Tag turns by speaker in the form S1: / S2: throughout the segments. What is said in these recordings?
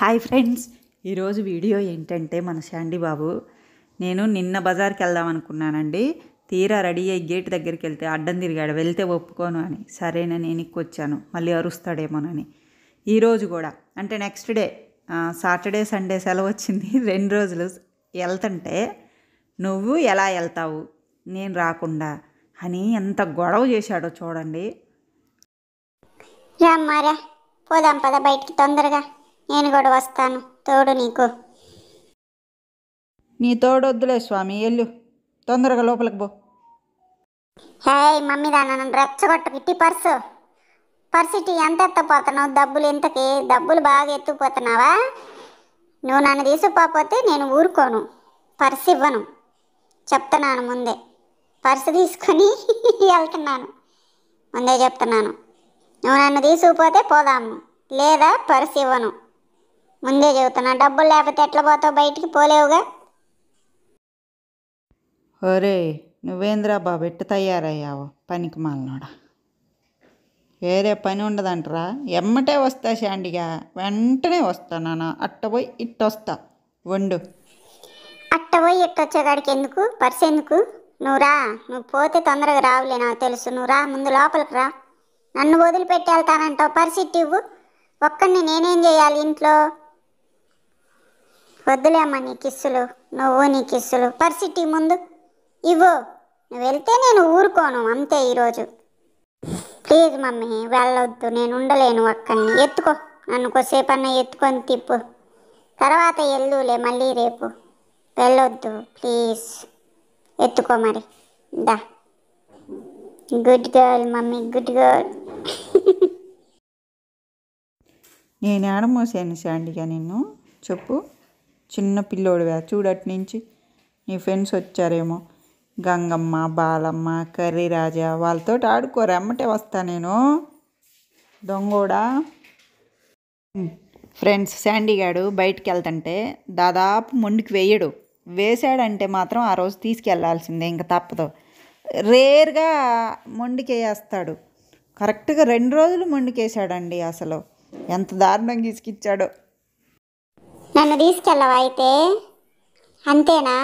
S1: hi friends ఈరోజు video ఏంటంటే మన శాండీ బాబు నేను నిన్న బజార్కి వెళ్దాం అనుకున్నానండి తీరా రెడీ అయ్యి గేట్ దగ్గరికి వెళ్తే అడ్డం తిరిగాడు వెళ్తే ఒప్పుకోను అని సరేనని నేను వచ్చాను మళ్ళీ అరుస్తాడేమోనని ఈరోజు కూడా అంటే నెక్స్ట్ డే సాటర్డే సండే సెలవు వచ్చింది రెండు రోజులు వెళ్తుంటే నువ్వు ఎలా వెళ్తావు నేను రాకుండా అని ఎంత గొడవ చేశాడో చూడండి
S2: పోదాం పద బయటికి తొందరగా నేను కూడా వస్తాను తోడు నీకు నీ వద్దులే స్వామి ఎల్లు తొందరగా లోపలికి పో హే మమ్మీ దాన్ని నన్ను రెచ్చగొట్టు ఇట్టి పర్సు పర్సు ఇటు ఎంత ఎత్తపోతున్నావు డబ్బులు ఇంతకి డబ్బులు బాగా ఎత్తుకుపోతున్నావా నువ్వు నన్ను తీసుకుపోతే నేను ఊరుకోను పర్సు ఇవ్వను చెప్తున్నాను ముందే పర్సు తీసుకొని వెళ్తున్నాను ముందే చెప్తున్నాను నువ్వు నన్ను తీసుకుపోతే పోదాము లేదా పర్సు ఇవ్వను ముందే చెబుతున్నా డబ్బులు లేకపోతే ఎట్లా పోతావు బయటికి పోలేవుగా
S1: ఒరే నువ్వేంద్రా బాబు ఎట్టు తయారయ్యావు పనికి మాలనోడా వేరే పని ఉండదంటరా ఎమ్మటే వస్తా శాండిగా వెంటనే
S2: వస్తా నాన్న అట్టపోయి ఇట్టొస్తా వండు అట్టపోయి ఇట్టొచ్చేకాడికి ఎందుకు పర్స్ ఎందుకు నువ్వురా నువ్వు పోతే తొందరగా రావులే నాకు తెలుసు నువ్వురా ముందు లోపలికి రా నన్ను వదిలిపెట్టి వెళ్తానంటావు పరిస్థితి ఇవ్వు ఒక్కడిని నేనేం చేయాలి ఇంట్లో వద్దులే అమ్మ నీ కిస్సులు నువ్వు నీ కిస్సులు పరిస్థితి ముందు ఇవ్వు నువ్వు వెళ్తే నేను ఊరుకోను అంతే ఈరోజు ప్లీజ్ మమ్మీ వెళ్ళొద్దు నేను ఉండలేను అక్కడిని ఎత్తుకో నన్ను కొసేపు అన్న ఎత్తుకొని తిప్పు తర్వాత ఎల్లులే మళ్ళీ రేపు వెళ్ళొద్దు ప్లీజ్ ఎత్తుకో మరి దా good girl mummy good girl
S1: నేను ఆడమోసాను శాండిగా నిన్ను చెప్పు చిన్న పిల్లోడివా చూడటి నుంచి నీ ఫ్రెండ్స్ వచ్చారేమో గంగమ్మ బాలమ్మ కర్రీ రాజా వాళ్ళతో ఆడుకోరు అమ్మటే వస్తా నేను దొంగోడా ఫ్రెండ్స్ శాండీగాడు బయటికి వెళ్తుంటే దాదాపు ముందుకు వేయడు వేసాడంటే మాత్రం ఆ రోజు తీసుకెళ్లాల్సిందే ఇంకా తప్పదు రేర్గా మొండికేస్తాడు కరెక్ట్గా రెండు రోజులు మొండికేసాడండి అసలు ఎంత దారుణంగా ఇసుకిచ్చాడో
S2: నన్ను తీసుకెళ్ళవా అయితే అంతేనా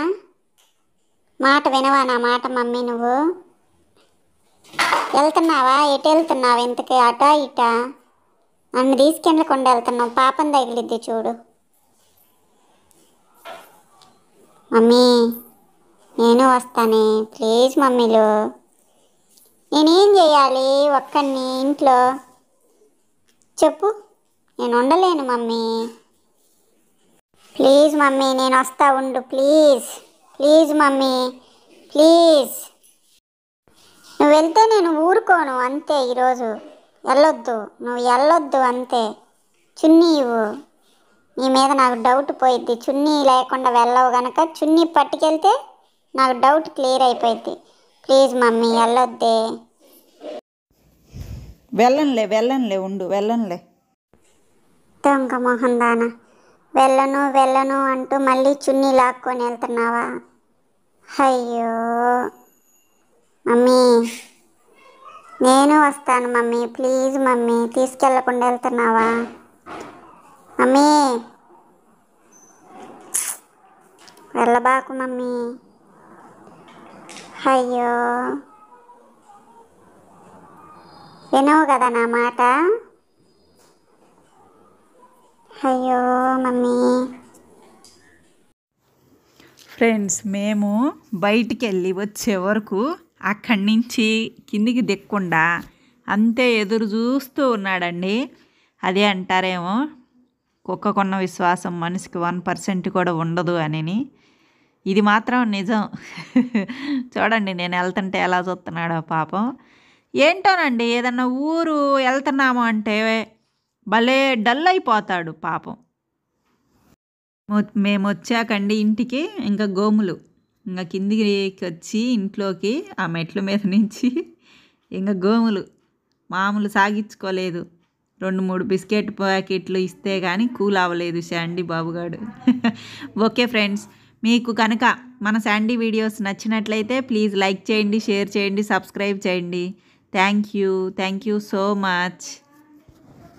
S2: మాట వినవా నా మాట మమ్మీ నువ్వు వెళ్తున్నావా ఎటు వెళ్తున్నావు ఇంతకి అటా ఇటా నన్ను తీసుకెళ్ళకుండా వెళ్తున్నావు పాపం తగిలిద్ది చూడు మమ్మీ నేను వస్తానే ప్లీజ్ మమ్మీలు నేనేం చేయాలి ఒక్కడిని ఇంట్లో చెప్పు నేను ఉండలేను మమ్మీ ప్లీజ్ మమ్మీ నేను వస్తా ఉండు ప్లీజ్ ప్లీజ్ మమ్మీ ప్లీజ్ నువ్వు వెళ్తే నేను ఊరుకోను అంతే ఈరోజు వెళ్ళొద్దు నువ్వు వెళ్ళొద్దు అంతే చున్నీ ఇవ్వు నీ మీద నాకు డౌట్ పోయిద్ది చున్నీ లేకుండా వెళ్ళవు గనక చున్నీ పట్టుకెళ్తే నాకు డౌట్ క్లియర్ అయిపోయింది ప్లీజ్ మమ్మీ వెళ్ళొద్దే వెళ్ళనులే వెళ్ళనులే ఉండు వెళ్ళనులే దొంగ మోహన్ దానా వెళ్ళను వెళ్ళను అంటూ మళ్ళీ చున్నీ లాక్కొని వెళ్తున్నావా అయ్యో మమ్మీ నేను వస్తాను మమ్మీ ప్లీజ్ మమ్మీ తీసుకెళ్ళకుండా వెళ్తున్నావా మమ్మీ వెళ్ళబాకు మమ్మీ అయ్యో వినవు కదా నా మాట అయ్యో మమ్మీ ఫ్రెండ్స్
S1: మేము బయటికి వెళ్ళి వచ్చే వరకు అక్కడి నుంచి కిందికి దిక్కుండా అంతే ఎదురు చూస్తూ ఉన్నాడండి అదే అంటారేమో కుక్కకున్న విశ్వాసం మనిషికి వన్ పర్సెంట్ కూడా ఉండదు అని ఇది మాత్రం నిజం చూడండి నేను వెళ్తుంటే ఎలా చూస్తున్నాడో పాపం ఏంటోనండి ఏదన్నా ఊరు వెళ్తున్నాము అంటే భలే డల్ అయిపోతాడు పాపం మేము వచ్చాకండి ఇంటికి ఇంకా గోములు ఇంకా కిందికి వచ్చి ఇంట్లోకి ఆ మెట్ల మీద నుంచి ఇంకా గోములు మామూలు సాగించుకోలేదు రెండు మూడు బిస్కెట్ ప్యాకెట్లు ఇస్తే కానీ కూల్ అవ్వలేదు శాండీ బాబుగాడు ఓకే ఫ్రెండ్స్ మీకు కనుక మన శాండీ వీడియోస్ నచ్చినట్లయితే ప్లీజ్ లైక్ చేయండి షేర్ చేయండి సబ్స్క్రైబ్ చేయండి thank you thank you so much